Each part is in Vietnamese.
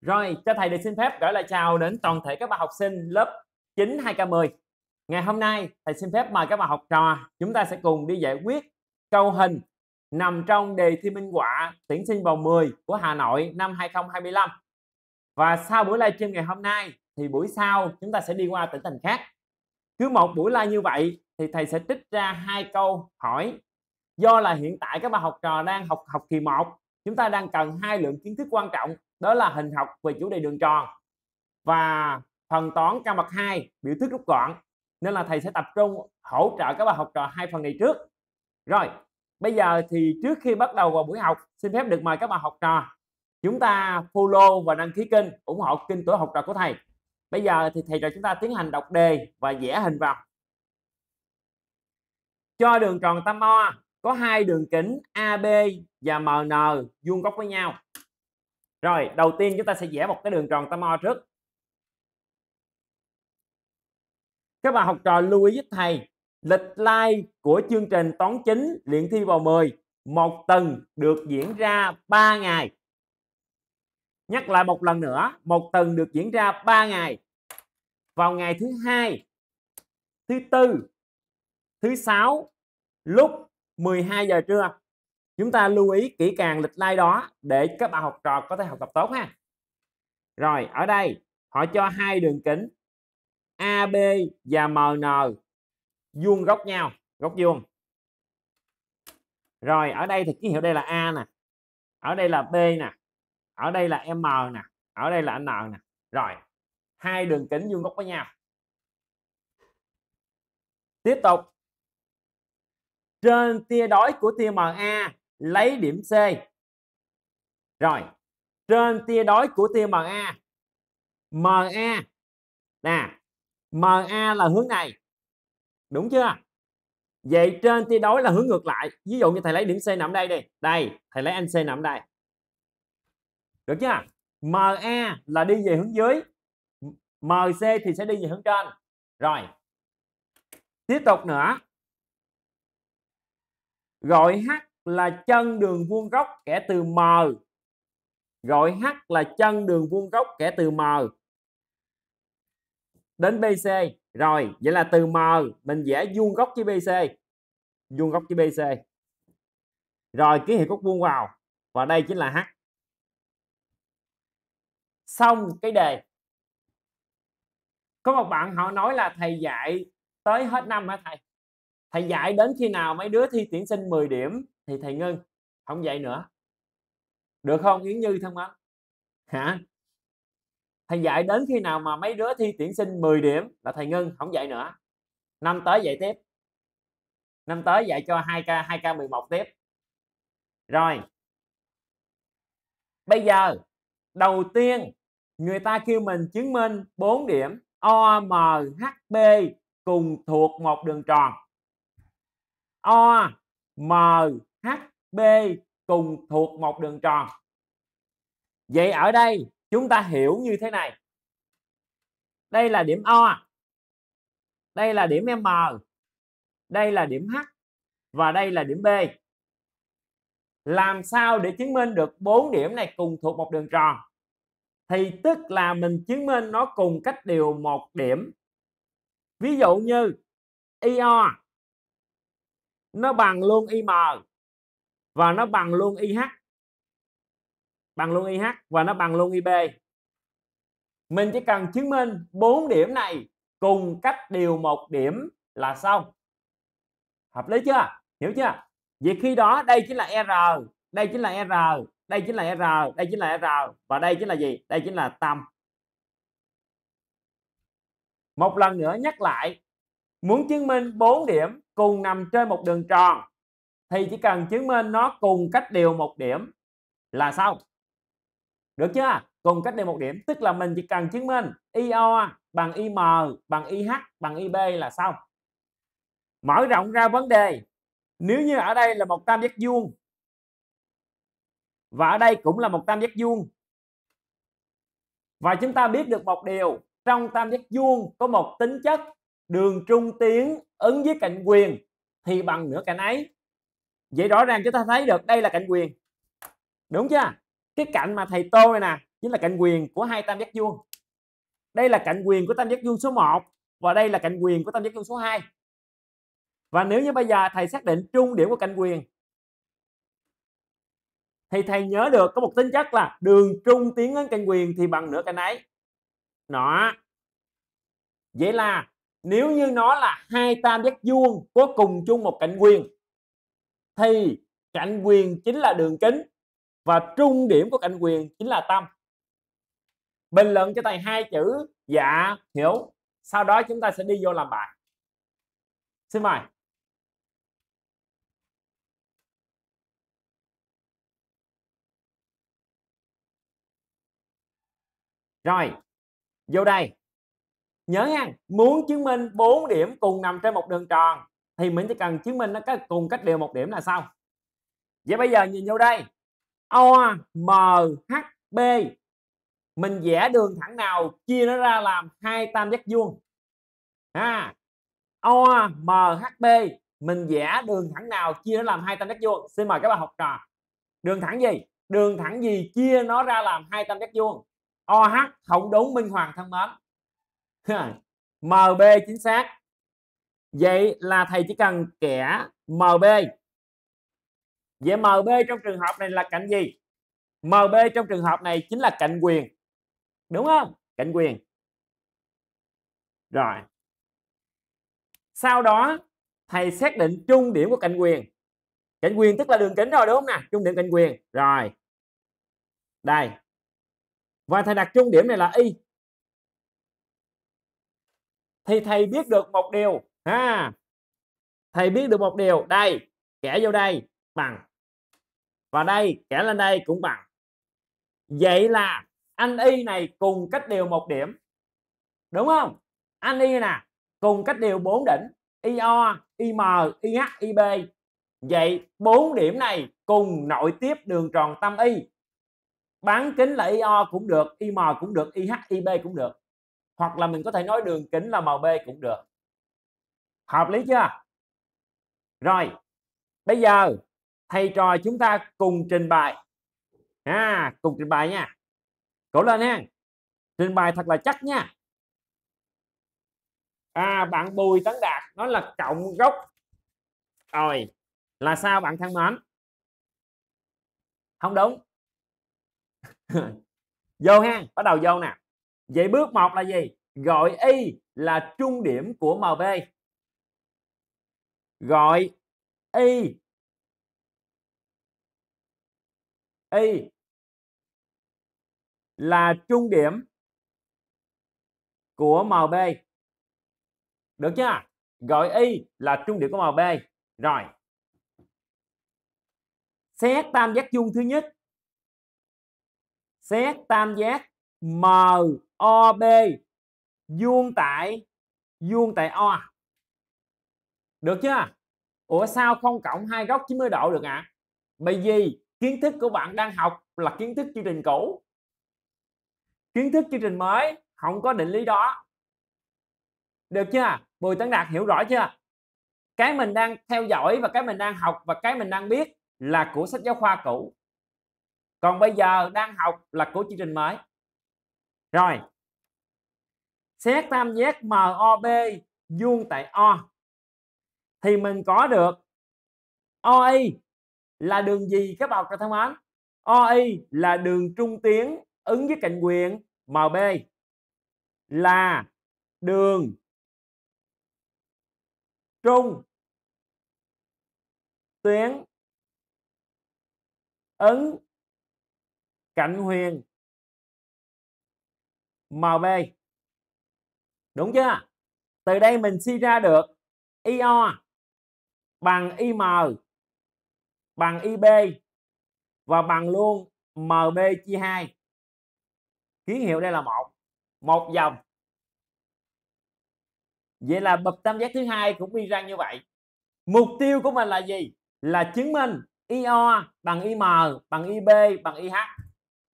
Rồi, cho thầy được xin phép gửi lời chào đến toàn thể các bạn học sinh lớp 9 2K10. Ngày hôm nay, thầy xin phép mời các bạn học trò, chúng ta sẽ cùng đi giải quyết câu hình nằm trong đề thi minh họa tuyển sinh vào 10 của Hà Nội năm 2025. Và sau buổi livestream ngày hôm nay thì buổi sau chúng ta sẽ đi qua tỉnh thành khác. Cứ một buổi live như vậy thì thầy sẽ trích ra hai câu hỏi. Do là hiện tại các bạn học trò đang học học kỳ 1, chúng ta đang cần hai lượng kiến thức quan trọng đó là hình học về chủ đề đường tròn và phần toán căn bậc 2 biểu thức rút gọn nên là thầy sẽ tập trung hỗ trợ các bạn học trò hai phần này trước rồi bây giờ thì trước khi bắt đầu vào buổi học xin phép được mời các bạn học trò chúng ta follow và đăng ký kênh ủng hộ kênh tuổi học trò của thầy bây giờ thì thầy trò chúng ta tiến hành đọc đề và vẽ hình vào cho đường tròn tam o có hai đường kính AB và MN vuông góc với nhau rồi, đầu tiên chúng ta sẽ vẽ một cái đường tròn tam o trước. Các bạn học trò lưu ý với thầy, lịch live của chương trình toán chính luyện thi vào 10 một tuần được diễn ra 3 ngày. Nhắc lại một lần nữa, một tuần được diễn ra 3 ngày. Vào ngày thứ hai, thứ tư, thứ sáu lúc 12 giờ trưa chúng ta lưu ý kỹ càng lịch lai đó để các bạn học trò có thể học tập tốt ha rồi ở đây họ cho hai đường kính AB và MN vuông góc nhau góc vuông rồi ở đây thì ký hiệu đây là A nè ở đây là B nè ở đây là M nè ở đây là N nè rồi hai đường kính vuông góc với nhau tiếp tục trên tia đối của tia MA lấy điểm C rồi trên tia đối của tia MA MA nè MA là hướng này đúng chưa vậy trên tia đối là hướng ngược lại ví dụ như thầy lấy điểm C nằm đây đi đây thầy lấy anh C nằm đây được chưa MA là đi về hướng dưới MC thì sẽ đi về hướng trên rồi tiếp tục nữa gọi H là chân đường vuông góc kẻ từ M gọi H là chân đường vuông góc kẻ từ M đến BC rồi vậy là từ M mình vẽ vuông góc với BC vuông góc với BC rồi ký hiệu góc vuông vào và đây chính là H xong cái đề có một bạn họ nói là thầy dạy tới hết năm hả thầy thầy dạy đến khi nào mấy đứa thi tuyển sinh 10 điểm thì thầy ngưng không dạy nữa được không yến như thân mến hả thầy dạy đến khi nào mà mấy đứa thi tuyển sinh 10 điểm là thầy ngưng không dạy nữa năm tới dạy tiếp năm tới dạy cho 2k 2k 11 tiếp rồi bây giờ đầu tiên người ta kêu mình chứng minh 4 điểm O M H B cùng thuộc một đường tròn O MHB cùng thuộc một đường tròn. Vậy ở đây chúng ta hiểu như thế này. Đây là điểm O. Đây là điểm M. Đây là điểm H và đây là điểm B. Làm sao để chứng minh được bốn điểm này cùng thuộc một đường tròn? Thì tức là mình chứng minh nó cùng cách điều một điểm. Ví dụ như IO nó bằng luôn im và nó bằng luôn ih bằng luôn ih và nó bằng luôn ib mình chỉ cần chứng minh bốn điểm này cùng cách điều một điểm là xong hợp lý chưa hiểu chưa vậy khi đó đây chính là r đây chính là r đây chính là r đây chính là r và đây chính là gì đây chính là tâm một lần nữa nhắc lại muốn chứng minh bốn điểm cùng nằm trên một đường tròn thì chỉ cần chứng minh nó cùng cách điều một điểm là xong được chưa cùng cách điều một điểm tức là mình chỉ cần chứng minh IO bằng IM bằng IH bằng IB là xong mở rộng ra vấn đề nếu như ở đây là một tam giác vuông và ở đây cũng là một tam giác vuông và chúng ta biết được một điều trong tam giác vuông có một tính chất đường trung tiến ứng với cạnh quyền thì bằng nửa cạnh ấy vậy rõ ràng chúng ta thấy được đây là cạnh quyền đúng chưa cái cạnh mà thầy tô này nè chính là cạnh quyền của hai tam giác vuông đây là cạnh quyền của tam giác vuông số 1 và đây là cạnh quyền của tam giác vuông số 2 và nếu như bây giờ thầy xác định trung điểm của cạnh quyền thì thầy nhớ được có một tính chất là đường trung tiến đến cạnh quyền thì bằng nửa cạnh ấy Nọ, vậy là nếu như nó là hai tam giác vuông có cùng chung một cạnh quyền thì cạnh quyền chính là đường kính và trung điểm của cạnh quyền chính là tâm bình luận cho thầy hai chữ dạ hiểu sau đó chúng ta sẽ đi vô làm bài xin mời rồi vô đây nhớ nha muốn chứng minh 4 điểm cùng nằm trên một đường tròn thì mình chỉ cần chứng minh nó cùng cách đều một điểm là xong vậy bây giờ nhìn vô đây O M H B mình vẽ đường thẳng nào chia nó ra làm hai tam giác vuông ha à, O M H B mình vẽ đường thẳng nào chia nó làm hai tam giác vuông xin mời các bạn học trò đường thẳng gì đường thẳng gì chia nó ra làm hai tam giác vuông OH không đúng Minh Hoàng thân mến MB chính xác vậy là thầy chỉ cần kẻ MB vậy MB trong trường hợp này là cạnh gì MB trong trường hợp này chính là cạnh quyền đúng không cạnh quyền rồi sau đó thầy xác định trung điểm của cạnh quyền cạnh quyền tức là đường kính rồi đúng không nè trung điểm cạnh quyền rồi đây và thầy đặt trung điểm này là y thì thầy biết được một điều ha thầy biết được một điều đây kẻ vô đây bằng và đây kẻ lên đây cũng bằng vậy là anh y này cùng cách điều một điểm đúng không anh y nè cùng cách điều bốn đỉnh IO, IM, IH, IB vậy bốn điểm này cùng nội tiếp đường tròn tâm y bán kính là IO cũng được IM cũng được IH, IB cũng được hoặc là mình có thể nói đường kính là màu B cũng được hợp lý chưa rồi bây giờ thầy trò chúng ta cùng trình bày à, cùng trình bày nha cổ lên nha trình bày thật là chắc nha à bạn Bùi Tấn Đạt nó là cộng gốc rồi là sao bạn thân mến không đúng vô ha bắt đầu vô nè vậy bước một là gì gọi y là trung điểm của mb gọi y y là trung điểm của mb được chưa gọi y là trung điểm của mb rồi xét tam giác chung thứ nhất xét tam giác MOB vuông tại vuông tại O. Được chưa? Ủa sao không cộng hai góc 90 độ được ạ? À? Bởi vì kiến thức của bạn đang học là kiến thức chương trình cũ. Kiến thức chương trình mới không có định lý đó. Được chưa? Bùi Tấn Đạt hiểu rõ chưa? Cái mình đang theo dõi và cái mình đang học và cái mình đang biết là của sách giáo khoa cũ. Còn bây giờ đang học là của chương trình mới rồi xét tam giác MOB vuông tại O thì mình có được OI là đường gì các bạn thân mến? OI là đường trung tiến ứng với cạnh quyền MB là đường trung tuyến ứng cạnh huyền MB. Đúng chưa? Từ đây mình suy ra được IO bằng IM bằng IB và bằng luôn MB chia 2. Ký hiệu đây là một, một dòng. Vậy là bậc tam giác thứ hai cũng đi ra như vậy. Mục tiêu của mình là gì? Là chứng minh IO bằng IM bằng IB bằng IH.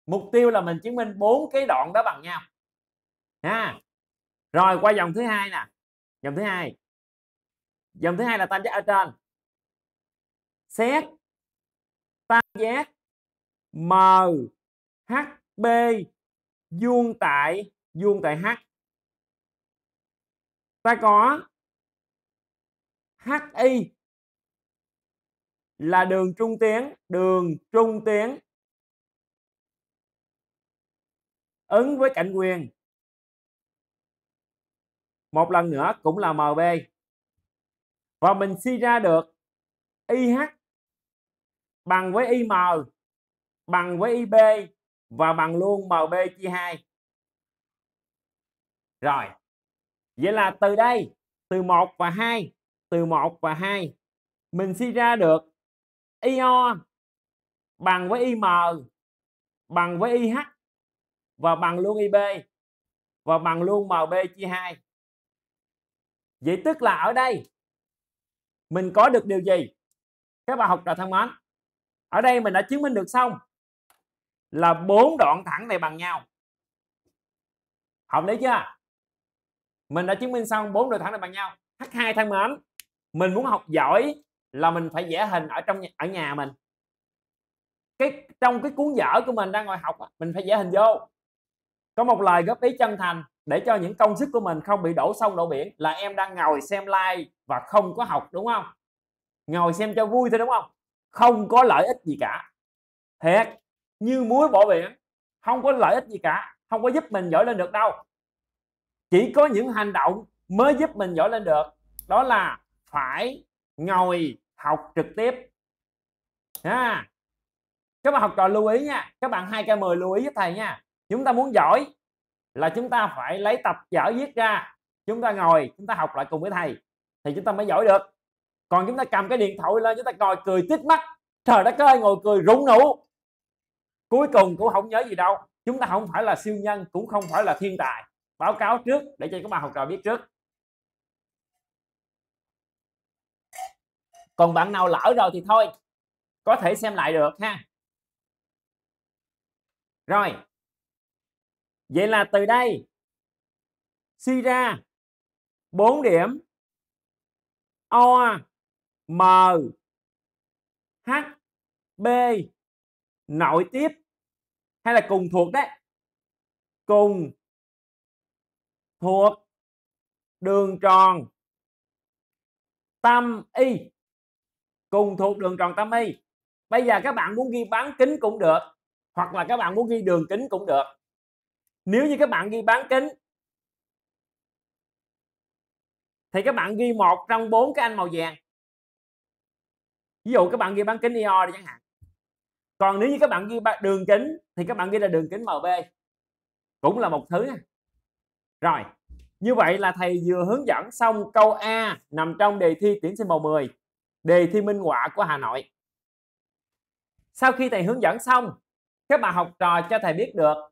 Mục tiêu là mình chứng minh bốn cái đoạn đó bằng nhau ha rồi qua dòng thứ hai nè dòng thứ hai dòng thứ hai là tam giác ở trên xét tam giác MHB vuông tại vuông tại H ta có HI là đường trung tuyến đường trung tuyến ứng với cạnh quyền một lần nữa cũng là MB và mình suy ra được IH bằng với IM bằng với IB và bằng luôn MB chia 2 rồi vậy là từ đây từ 1 và 2 từ 1 và 2 mình suy ra được IO bằng với IM bằng với IH và bằng luôn IB và bằng luôn MB chia 2 Vậy tức là ở đây mình có được điều gì? Các bạn học trò thân mến. Ở đây mình đã chứng minh được xong là bốn đoạn thẳng này bằng nhau. Hợp lý chưa? Mình đã chứng minh xong bốn đoạn thẳng này bằng nhau. H2 thân mến. Mình muốn học giỏi là mình phải vẽ hình ở trong ở nhà mình. Cái trong cái cuốn vở của mình đang ngồi học mình phải vẽ hình vô. Có một lời góp ý chân thành để cho những công sức của mình không bị đổ sông đổ biển là em đang ngồi xem like và không có học đúng không ngồi xem cho vui thôi đúng không không có lợi ích gì cả thiệt như muối bỏ biển không có lợi ích gì cả không có giúp mình giỏi lên được đâu chỉ có những hành động mới giúp mình giỏi lên được đó là phải ngồi học trực tiếp ha các bạn học trò lưu ý nha các bạn 2k10 lưu ý với thầy nha chúng ta muốn giỏi là chúng ta phải lấy tập giở viết ra chúng ta ngồi chúng ta học lại cùng với thầy thì chúng ta mới giỏi được còn chúng ta cầm cái điện thoại lên chúng ta coi cười tít mắt trời đất ơi ngồi cười rụng nụ cuối cùng cũng không nhớ gì đâu chúng ta không phải là siêu nhân cũng không phải là thiên tài báo cáo trước để cho các bạn học trò biết trước còn bạn nào lỡ rồi thì thôi có thể xem lại được ha rồi vậy là từ đây suy ra 4 điểm O M H B nội tiếp hay là cùng thuộc đấy cùng thuộc đường tròn tâm y cùng thuộc đường tròn tâm y bây giờ các bạn muốn ghi bán kính cũng được hoặc là các bạn muốn ghi đường kính cũng được nếu như các bạn ghi bán kính thì các bạn ghi một trong bốn cái anh màu vàng ví dụ các bạn ghi bán kính IO đi chẳng hạn còn nếu như các bạn ghi đường kính thì các bạn ghi là đường kính MB cũng là một thứ rồi như vậy là thầy vừa hướng dẫn xong câu A nằm trong đề thi tuyển sinh màu 10 đề thi minh họa của Hà Nội sau khi thầy hướng dẫn xong các bạn học trò cho thầy biết được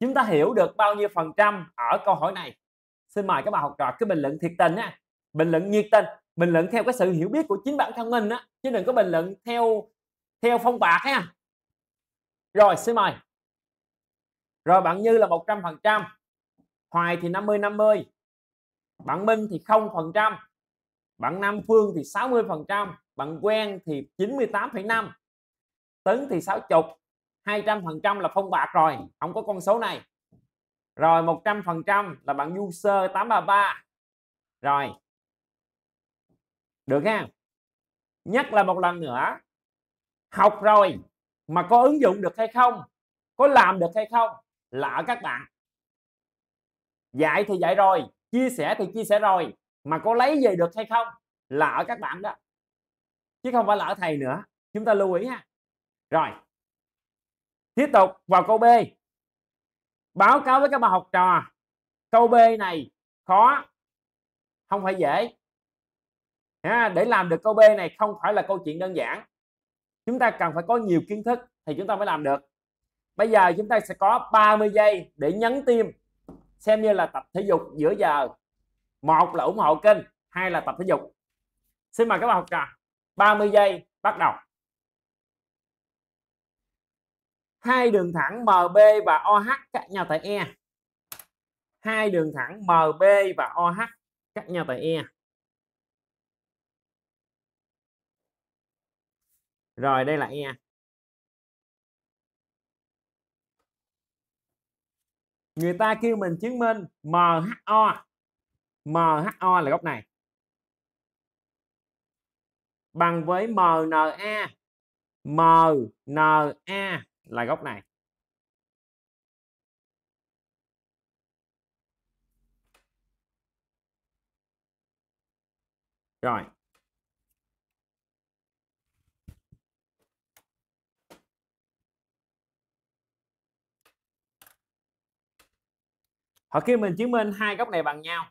chúng ta hiểu được bao nhiêu phần trăm ở câu hỏi này xin mời các bạn học trò cứ bình luận thiệt tình á bình luận nhiệt tình bình luận theo cái sự hiểu biết của chính bản thân mình á chứ đừng có bình luận theo theo phong bạc ha rồi xin mời rồi bạn Như là một trăm phần trăm Hoài thì 50 50 bạn Minh thì không phần trăm bạn Nam Phương thì 60 phần trăm bạn Quen thì 98,5 Tấn thì 60 200% là phong bạc rồi không có con số này rồi 100% là bạn user 833 rồi được ha nhắc là một lần nữa học rồi mà có ứng dụng được hay không có làm được hay không là ở các bạn dạy thì dạy rồi chia sẻ thì chia sẻ rồi mà có lấy về được hay không là ở các bạn đó chứ không phải là ở thầy nữa chúng ta lưu ý ha rồi tiếp tục vào câu b báo cáo với các bạn học trò câu b này khó không phải dễ để làm được câu b này không phải là câu chuyện đơn giản chúng ta cần phải có nhiều kiến thức thì chúng ta mới làm được bây giờ chúng ta sẽ có 30 giây để nhấn tim xem như là tập thể dục giữa giờ một là ủng hộ kênh hai là tập thể dục xin mời các bạn học trò 30 giây bắt đầu hai đường thẳng MB và OH cạnh nhau tại E hai đường thẳng MB và OH cạnh nhau tại E rồi đây là E người ta kêu mình chứng minh MHO MHO là góc này bằng với MNA MNA là góc này rồi họ kêu mình chứng minh hai góc này bằng nhau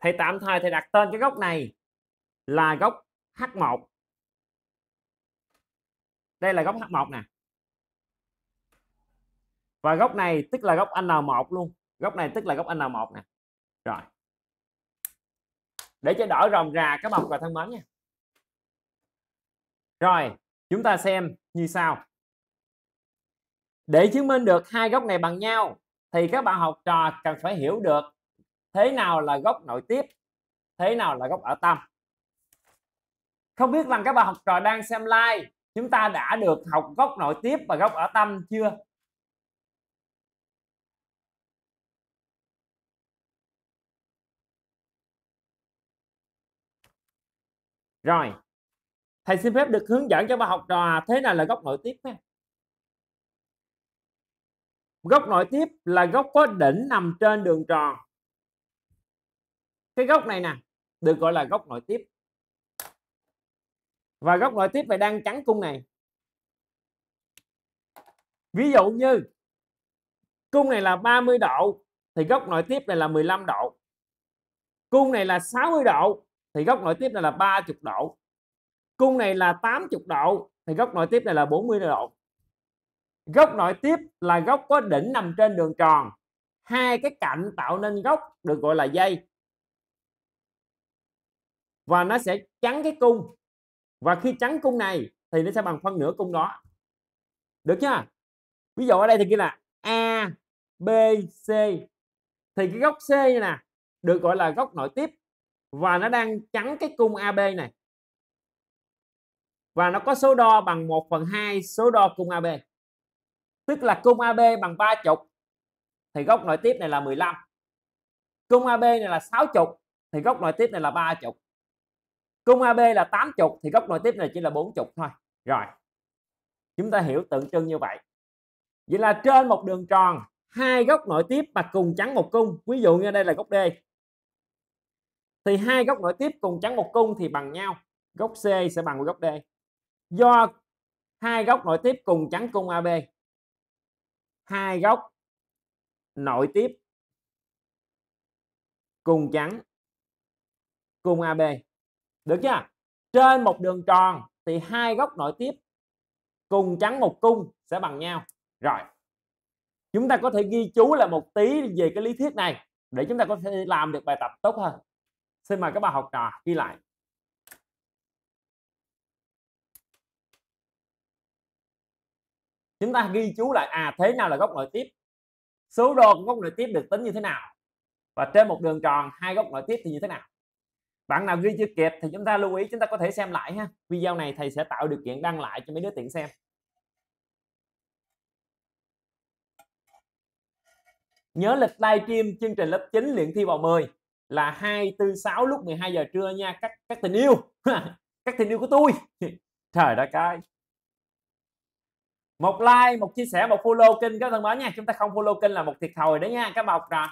thầy tạm thời thầy đặt tên cái góc này là góc H1 đây là góc H1 nè và góc này tức là góc N1 luôn góc này tức là góc N1 nè rồi để cho đỡ rồng rà các bạn và thân mến nha rồi chúng ta xem như sau để chứng minh được hai góc này bằng nhau thì các bạn học trò cần phải hiểu được thế nào là góc nội tiếp thế nào là góc ở tâm không biết rằng các bạn học trò đang xem live chúng ta đã được học góc nội tiếp và góc ở tâm chưa rồi thầy xin phép được hướng dẫn cho bạn học trò thế nào là góc nội tiếp nha góc nội tiếp là góc có đỉnh nằm trên đường tròn cái góc này nè được gọi là góc nội tiếp và góc nội tiếp về đang trắng cung này ví dụ như cung này là 30 độ thì góc nội tiếp này là 15 độ cung này là 60 độ thì góc nội tiếp này là 30 độ cung này là 80 độ thì góc nội tiếp này là 40 độ góc nội tiếp là góc có đỉnh nằm trên đường tròn hai cái cạnh tạo nên góc được gọi là dây và nó sẽ chắn cái cung và khi trắng cung này thì nó sẽ bằng phân nửa cung đó được chưa ví dụ ở đây thì kia là a b c thì cái góc c nè được gọi là góc nội tiếp và nó đang trắng cái cung ab này và nó có số đo bằng 1 phần 2 số đo cung AB tức là cung AB bằng ba chục thì góc nội tiếp này là 15 cung AB này là 60 thì góc nội tiếp này là ba chục cung AB là 80 thì góc nội tiếp này chỉ là 40 thôi rồi chúng ta hiểu tượng trưng như vậy vậy là trên một đường tròn hai góc nội tiếp mà cùng chắn một cung ví dụ như đây là góc D thì hai góc nội tiếp cùng chắn một cung thì bằng nhau góc C sẽ bằng góc D do hai góc nội tiếp cùng chắn cung AB hai góc nội tiếp cùng chắn cung AB được chưa trên một đường tròn thì hai góc nội tiếp cùng trắng một cung sẽ bằng nhau rồi chúng ta có thể ghi chú là một tí về cái lý thuyết này để chúng ta có thể làm được bài tập tốt hơn xin mời các bạn học trò ghi lại chúng ta ghi chú lại à thế nào là góc nội tiếp số đo của góc nội tiếp được tính như thế nào và trên một đường tròn hai góc nội tiếp thì như thế nào bạn nào ghi chưa kịp thì chúng ta lưu ý chúng ta có thể xem lại ha video này thầy sẽ tạo điều kiện đăng lại cho mấy đứa tiện xem nhớ lịch livestream chương trình lớp 9 luyện thi vào 10 là 246 lúc 12 giờ trưa nha các các tình yêu các tình yêu của tôi trời đất cái một like một chia sẻ một follow kênh các thân mến nha chúng ta không follow kênh là một thiệt thòi đấy nha các bọc rồi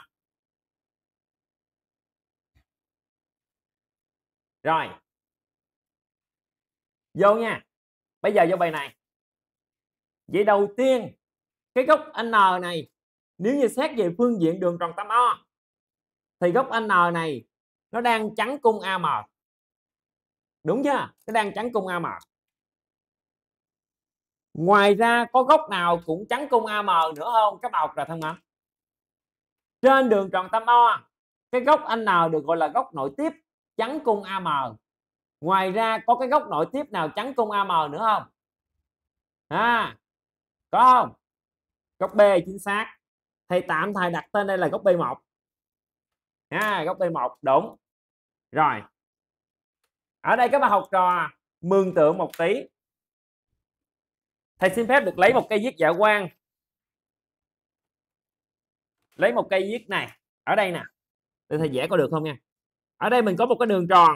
rồi vô nha bây giờ vô bài này vậy đầu tiên cái góc n này nếu như xét về phương diện đường tròn tâm o thì góc n này nó đang chắn cung am đúng chưa nó đang chắn cung am ngoài ra có góc nào cũng chắn cung am nữa không các bạn học rồi thân mến trên đường tròn tâm o cái góc n được gọi là góc nội tiếp chắn cung AM ngoài ra có cái góc nội tiếp nào chắn cung AM nữa không à, có không góc B chính xác thầy tạm thầy đặt tên đây là góc B1 à, góc B1 đúng rồi ở đây các bạn học trò mường tượng một tí thầy xin phép được lấy một cây viết dạ quang lấy một cây viết này ở đây nè để thầy vẽ có được không nha ở đây mình có một cái đường tròn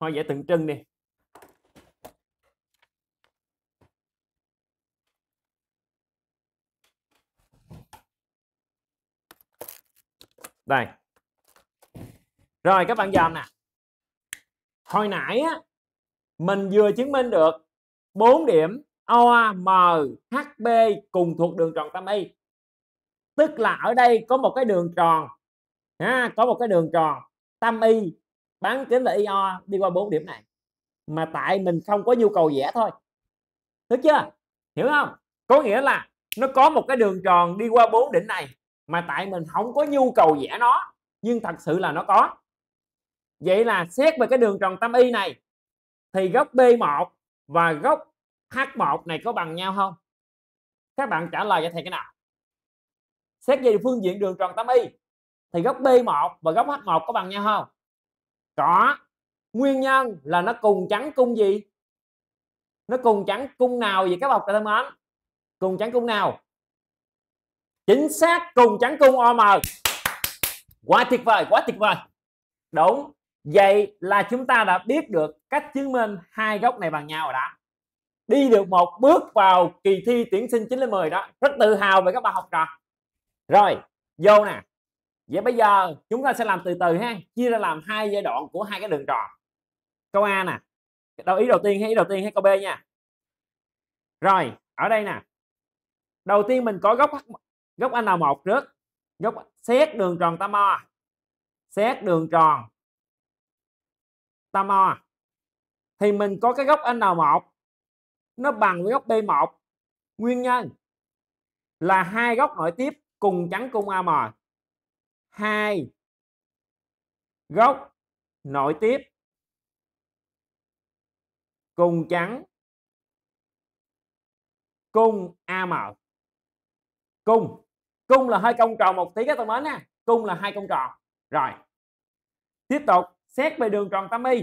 thôi vẽ tượng trưng đi đây rồi các bạn dòm nè hồi nãy á, mình vừa chứng minh được 4 điểm O, M, H B cùng thuộc đường tròn tâm y tức là ở đây có một cái đường tròn ha, có một cái đường tròn tam y bán kính là io đi qua bốn điểm này mà tại mình không có nhu cầu vẽ thôi được chưa hiểu không có nghĩa là nó có một cái đường tròn đi qua bốn đỉnh này mà tại mình không có nhu cầu vẽ nó nhưng thật sự là nó có vậy là xét về cái đường tròn tam y này thì góc B1 và góc H1 này có bằng nhau không các bạn trả lời cho thầy cái nào xét về phương diện đường tròn 8 y thì góc B1 và góc H1 có bằng nhau không? Có. Nguyên nhân là nó cùng trắng cung gì? Nó cùng trắng cung nào vậy các bọc thân mến? Cùng trắng cung nào? Chính xác cùng trắng cung OM. Quá tuyệt vời, quá tuyệt vời. Đúng. Vậy là chúng ta đã biết được cách chứng minh hai góc này bằng nhau rồi đó. Đi được một bước vào kỳ thi tuyển sinh 9 đến 10 đó. Rất tự hào về các bạn học trò rồi vô nè vậy bây giờ chúng ta sẽ làm từ từ ha chia ra làm hai giai đoạn của hai cái đường tròn câu a nè đâu ý đầu tiên hay ý đầu tiên hay câu b nha rồi ở đây nè đầu tiên mình có góc góc n một trước góc xét đường tròn tam o xét đường tròn tam o thì mình có cái góc n một nó bằng với góc b1 nguyên nhân là hai góc nội tiếp cùng trắng cung AM hai gốc nội tiếp cùng trắng cung AM cung cung là hai công tròn một tí các bạn mến nha cung là hai công tròn rồi tiếp tục xét về đường tròn 8 y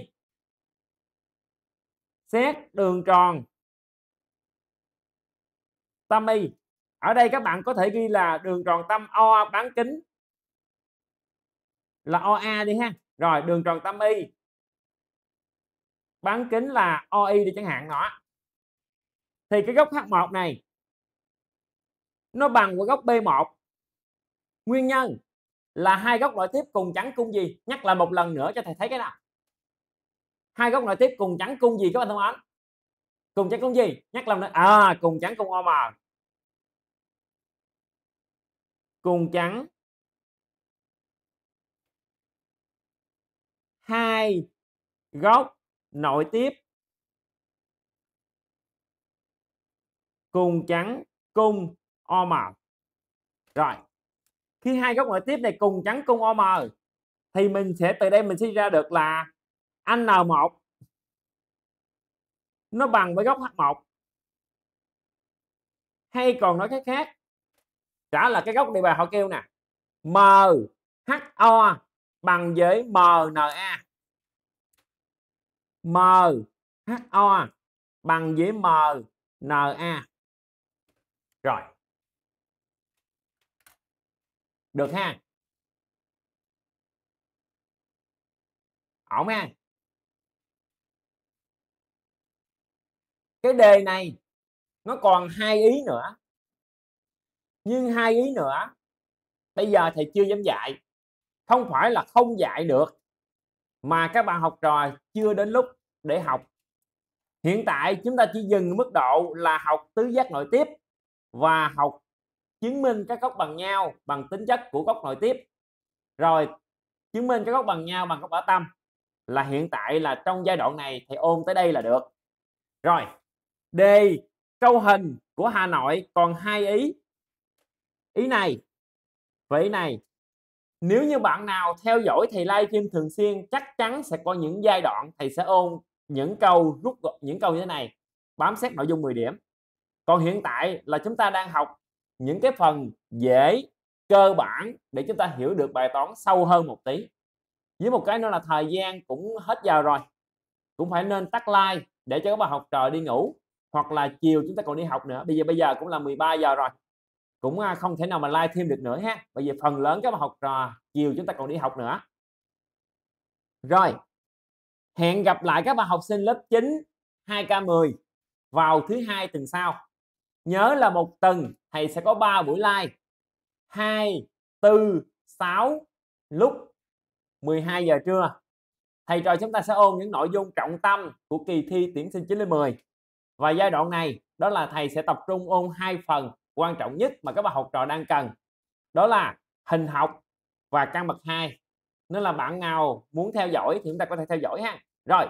xét đường tròn 8 y ở đây các bạn có thể ghi là đường tròn tâm O bán kính là OA đi ha rồi đường tròn tâm Y bán kính là OI đi chẳng hạn nó thì cái góc H1 này nó bằng với góc B1 nguyên nhân là hai góc nội tiếp cùng chắn cung gì nhắc lại một lần nữa cho thầy thấy cái nào hai góc nội tiếp cùng chắn cung gì các bạn thông ánh cùng chắn cung gì nhắc lại à cùng chắn cung OM cùng trắng hai góc nội tiếp cùng trắng cung OM rồi khi hai góc nội tiếp này cùng trắng cung OM thì mình sẽ từ đây mình suy ra được là anh N1 nó bằng với góc H1 hay còn nói cách khác trả là cái gốc địa bài họ kêu nè M H O bằng với H O bằng với A rồi được ha ổn ha cái đề này nó còn hai ý nữa nhưng hai ý nữa bây giờ thầy chưa dám dạy không phải là không dạy được mà các bạn học trò chưa đến lúc để học hiện tại chúng ta chỉ dừng mức độ là học tứ giác nội tiếp và học chứng minh các góc bằng nhau bằng tính chất của góc nội tiếp rồi chứng minh các góc bằng nhau bằng góc ở tâm là hiện tại là trong giai đoạn này thì ôn tới đây là được rồi đề câu hình của Hà Nội còn hai ý ý này và ý này nếu như bạn nào theo dõi thầy live stream thường xuyên chắc chắn sẽ có những giai đoạn thầy sẽ ôn những câu rút những câu như thế này bám sát nội dung 10 điểm còn hiện tại là chúng ta đang học những cái phần dễ cơ bản để chúng ta hiểu được bài toán sâu hơn một tí với một cái nữa là thời gian cũng hết giờ rồi cũng phải nên tắt like để cho các bạn học trò đi ngủ hoặc là chiều chúng ta còn đi học nữa bây giờ bây giờ cũng là 13 giờ rồi cũng không thể nào mà like thêm được nữa ha bởi vì phần lớn các bạn học trò chiều chúng ta còn đi học nữa rồi hẹn gặp lại các bạn học sinh lớp 9 2K10 vào thứ hai tuần sau nhớ là một tuần thầy sẽ có 3 buổi like, 2 4 6 lúc 12 giờ trưa thầy trò chúng ta sẽ ôn những nội dung trọng tâm của kỳ thi tuyển sinh 9 10 và giai đoạn này đó là thầy sẽ tập trung ôn hai phần quan trọng nhất mà các bạn học trò đang cần đó là hình học và căn bậc 2 nên là bạn nào muốn theo dõi thì chúng ta có thể theo dõi ha rồi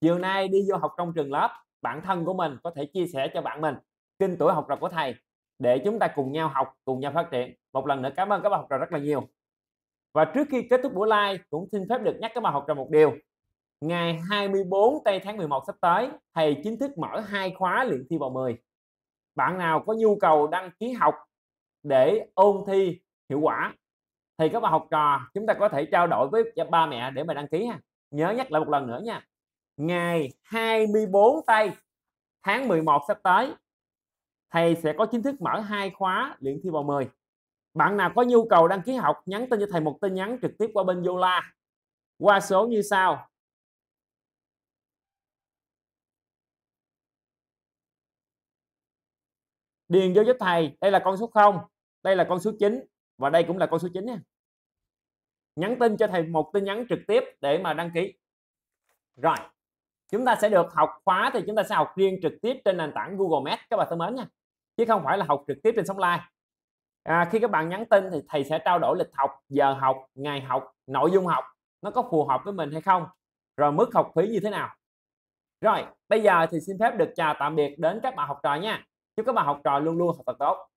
chiều nay đi vô học trong trường lớp bản thân của mình có thể chia sẻ cho bạn mình kinh tuổi học trò của thầy để chúng ta cùng nhau học cùng nhau phát triển một lần nữa cảm ơn các bạn học trò rất là nhiều và trước khi kết thúc buổi live cũng xin phép được nhắc các bạn học trò một điều ngày 24 tây tháng 11 sắp tới thầy chính thức mở hai khóa luyện thi vào 10 bạn nào có nhu cầu đăng ký học để ôn thi hiệu quả thì các bạn học trò chúng ta có thể trao đổi với ba mẹ để mà đăng ký ha nhớ nhắc lại một lần nữa nha ngày 24 tây tháng 11 sắp tới thầy sẽ có chính thức mở hai khóa luyện thi vào 10 bạn nào có nhu cầu đăng ký học nhắn tin cho thầy một tin nhắn trực tiếp qua bên Yola qua số như sau điền vô giúp thầy đây là con số 0 đây là con số 9 và đây cũng là con số 9 nha nhắn tin cho thầy một tin nhắn trực tiếp để mà đăng ký rồi chúng ta sẽ được học khóa thì chúng ta sẽ học riêng trực tiếp trên nền tảng Google Maps các bạn thân mến nha chứ không phải là học trực tiếp trên sóng live à, khi các bạn nhắn tin thì thầy sẽ trao đổi lịch học giờ học ngày học nội dung học nó có phù hợp với mình hay không rồi mức học phí như thế nào rồi bây giờ thì xin phép được chào tạm biệt đến các bạn học trò nha chúc các bạn học trò luôn luôn học tập tốt